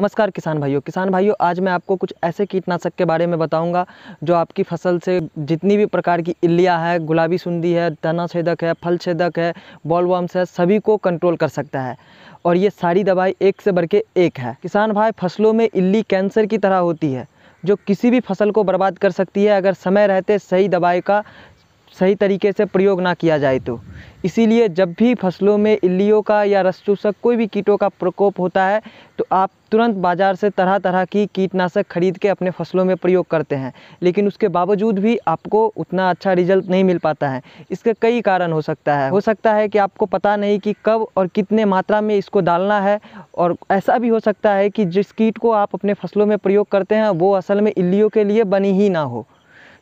नमस्कार किसान भाइयों किसान भाइयों आज मैं आपको कुछ ऐसे कीटनाशक के बारे में बताऊंगा जो आपकी फसल से जितनी भी प्रकार की इल्लियाँ है गुलाबी सुंदी है तना छेदक है फल छेदक है बॉलवर्म्स है सभी को कंट्रोल कर सकता है और ये सारी दवाई एक से बढ़ के एक है किसान भाई फसलों में इल्ली कैंसर की तरह होती है जो किसी भी फसल को बर्बाद कर सकती है अगर समय रहते सही दवाई का सही तरीके से प्रयोग ना किया जाए तो इसीलिए जब भी फसलों में इल्लियों का या रसचूसक कोई भी कीटों का प्रकोप होता है तो आप तुरंत बाज़ार से तरह तरह की कीटनाशक खरीद के अपने फसलों में प्रयोग करते हैं लेकिन उसके बावजूद भी आपको उतना अच्छा रिजल्ट नहीं मिल पाता है इसके कई कारण हो सकता है हो सकता है कि आपको पता नहीं कि कब और कितने मात्रा में इसको डालना है और ऐसा भी हो सकता है कि जिस कीट को आप अपने फसलों में प्रयोग करते हैं वो असल में इल्लियों के लिए बनी ही ना हो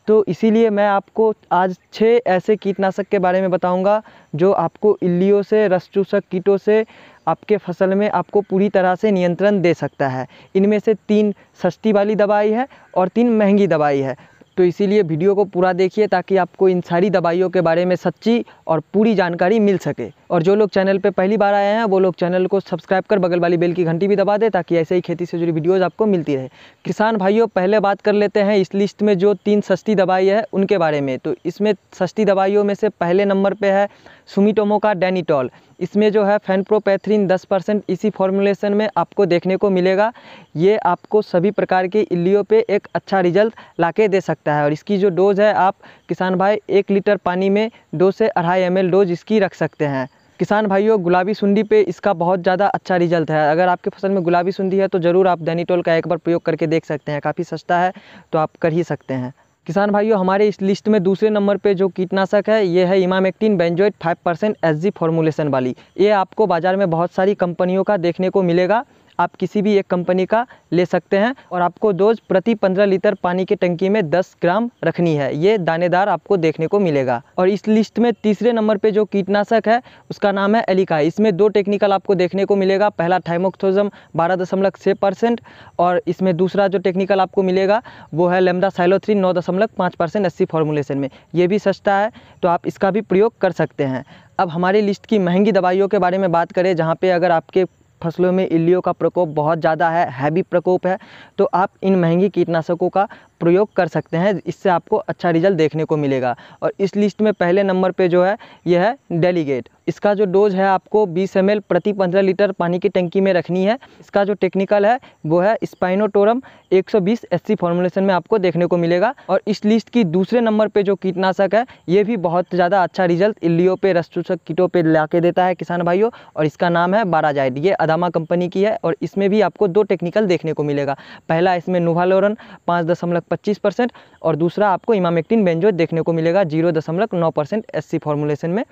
तो इसीलिए मैं आपको आज छः ऐसे कीटनाशक के बारे में बताऊंगा जो आपको इल्लियों से रसचूसक कीटों से आपके फसल में आपको पूरी तरह से नियंत्रण दे सकता है इनमें से तीन सस्ती वाली दवाई है और तीन महंगी दवाई है तो इसीलिए वीडियो को पूरा देखिए ताकि आपको इन सारी दवाइयों के बारे में सच्ची और पूरी जानकारी मिल सके और जो लोग चैनल पर पहली बार आए हैं वो लोग चैनल को सब्सक्राइब कर बगल वाली बेल की घंटी भी दबा दें ताकि ऐसे ही खेती से जुड़ी वीडियोज़ आपको मिलती रहे किसान भाइयों पहले बात कर लेते हैं इस लिस्ट में जो तीन सस्ती दवाई है उनके बारे में तो इसमें सस्ती दवाइयों में से पहले नंबर पर है सुमिटोमो का डेनिटॉल इसमें जो है फैनप्रोपैथ्रिन 10 परसेंट इसी फॉर्मुलेशन में आपको देखने को मिलेगा ये आपको सभी प्रकार की इल्लियों पे एक अच्छा रिजल्ट ला दे सकता है और इसकी जो डोज़ है आप किसान भाई एक लीटर पानी में दो से अढ़ाई एम डोज इसकी रख सकते हैं किसान भाइयों गुलाबी सुंडी पे इसका बहुत ज़्यादा अच्छा रिजल्ट है अगर आपके फसल में गुलाबी सुंडी है तो ज़रूर आप डेनीटोल का एक बार प्रयोग करके देख सकते हैं काफ़ी सस्ता है तो आप कर ही सकते हैं किसान भाइयों हमारे इस लिस्ट में दूसरे नंबर पे जो कीटनाशक है ये है इमामेक्टिन बेंजोइट 5% एसजी फॉर्मूलेशन वाली ये आपको बाज़ार में बहुत सारी कंपनियों का देखने को मिलेगा आप किसी भी एक कंपनी का ले सकते हैं और आपको डोज प्रति पंद्रह लीटर पानी की टंकी में दस ग्राम रखनी है ये दानेदार आपको देखने को मिलेगा और इस लिस्ट में तीसरे नंबर पर जो कीटनाशक है उसका नाम है एलिका इसमें दो टेक्निकल आपको देखने को मिलेगा पहला थाइमोक्थोजम बारह दशमलव छः परसेंट और इसमें दूसरा जो टेक्निकल आपको मिलेगा वो है लेमडा साइलोथ्रीन नौ दशमलव पाँच परसेंट अस्सी फॉर्मूलेशन में ये भी सस्ता है तो आप इसका भी प्रयोग कर सकते हैं अब हमारी लिस्ट की महंगी दवाइयों के बारे में बात करें जहाँ पे अगर आपके फसलों में इल्लियों का प्रकोप बहुत ज़्यादा है हैवी प्रकोप है तो आप इन महंगी कीटनाशकों का प्रयोग कर सकते हैं इससे आपको अच्छा रिजल्ट देखने को मिलेगा और इस लिस्ट में पहले नंबर पे जो है यह है डेलीगेट इसका जो डोज है आपको 20 एम प्रति 15 लीटर पानी की टंकी में रखनी है इसका जो टेक्निकल है वो है स्पाइनोटोरम 120 एससी फॉर्मुलेशन में आपको देखने को मिलेगा और इस लिस्ट की दूसरे नंबर पर जो कीटनाशक है ये भी बहुत ज़्यादा अच्छा रिजल्ट इल्लियों पर रसचूसक कीटों पर ला के देता है किसान भाइयों और इसका नाम है बाराजाइड ये अदामा कंपनी की है और इसमें भी आपको दो टेक्निकल देखने को मिलेगा पहला इसमें नोवालोरन पाँच दशमलव पच्चीस परसेंट और दूसरा आपको इमामेक्टिन बेंजोज देखने को मिलेगा जीरो दशमलव नौ परसेंट एस सी फॉर्मुलेशन में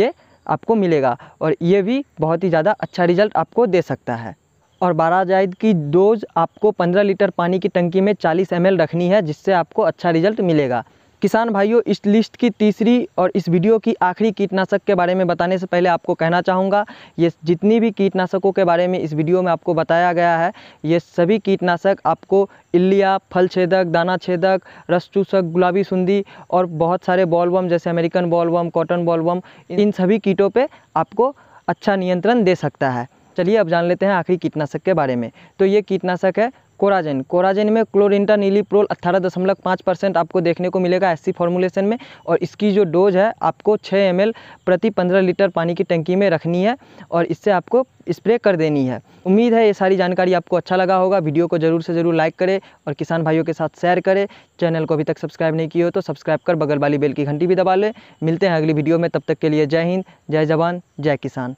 ये आपको मिलेगा और ये भी बहुत ही ज़्यादा अच्छा रिजल्ट आपको दे सकता है और बाराजाइद की डोज आपको पंद्रह लीटर पानी की टंकी में चालीस एम रखनी है जिससे आपको अच्छा रिजल्ट मिलेगा किसान भाइयों इस लिस्ट की तीसरी और इस वीडियो की आखिरी कीटनाशक के बारे में बताने से पहले आपको कहना चाहूँगा ये जितनी भी कीटनाशकों के बारे में इस वीडियो में आपको बताया गया है ये सभी कीटनाशक आपको इलिया फल छेदक दाना छेदक रसचूसक गुलाबी सुंदी और बहुत सारे बॉलवम जैसे अमेरिकन बॉलवम कॉटन बॉलवम इन सभी कीटों पर आपको अच्छा नियंत्रण दे सकता है चलिए अब जान लेते हैं आखिरी कीटनाशक के बारे में तो ये कीटनाशक है कोराजेन कोराजन में क्लोरिंटा नीलीप्रोल अट्ठारह दशमलव पाँच परसेंट आपको देखने को मिलेगा एस फॉर्मुलेशन में और इसकी जो डोज है आपको छः एम प्रति पंद्रह लीटर पानी की टंकी में रखनी है और इससे आपको स्प्रे कर देनी है उम्मीद है ये सारी जानकारी आपको अच्छा लगा होगा वीडियो को ज़रूर से ज़रूर लाइक करें और किसान भाइयों के साथ शेयर करें चैनल को अभी तक सब्सक्राइब नहीं किया हो तो सब्सक्राइब कर बगल वाली बेल की घंटी भी दबा लें मिलते हैं अगली वीडियो में तब तक के लिए जय हिंद जय जवान जय किसान